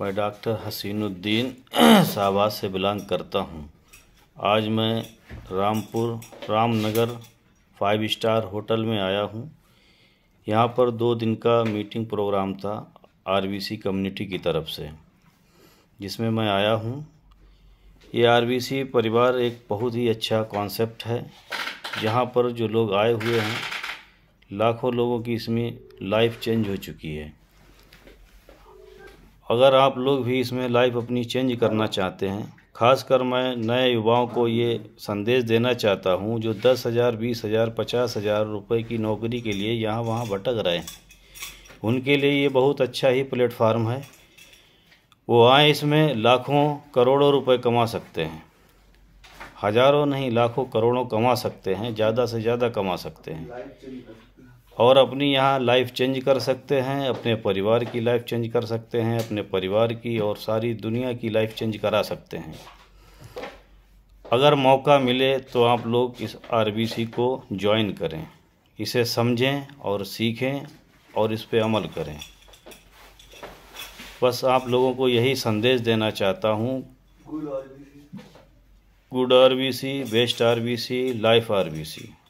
मैं डॉक्टर हसीनुद्दीन शाहबाद से बिलोंग करता हूँ आज मैं Rampur Ramnagar five star hotel में आया हूँ यहाँ पर दो दिन का मीटिंग प्रोग्राम था आरबीसी कम्युनिटी की तरफ से जिसमें मैं आया हूँ ये आरबीसी परिवार एक बहुत ही अच्छा कॉन्सेप्ट है जहाँ पर जो लोग आए हुए हैं लाखों लोगों की इसमें लाइफ चेंज हो चुकी है अगर आप लोग भी इसमें लाइफ अपनी चेंज करना चाहते हैं खासकर मैं नए युवाओं को ये संदेश देना चाहता हूँ जो दस हज़ार बीस हज़ार पचास हज़ार रुपये की नौकरी के लिए यहाँ वहाँ भटक रहे हैं उनके लिए ये बहुत अच्छा ही प्लेटफार्म है वो आए इसमें लाखों करोड़ों रुपए कमा सकते हैं हज़ारों नहीं लाखों करोड़ों कमा सकते हैं ज़्यादा से ज़्यादा कमा सकते हैं और अपनी यहाँ लाइफ चेंज कर सकते हैं अपने परिवार की लाइफ चेंज कर सकते हैं अपने परिवार की और सारी दुनिया की लाइफ चेंज करा सकते हैं अगर मौका मिले तो आप लोग इस आरबीसी को ज्वाइन करें इसे समझें और सीखें और इस पर अमल करें बस आप लोगों को यही संदेश देना चाहता हूँ good RBC best RBC life RBC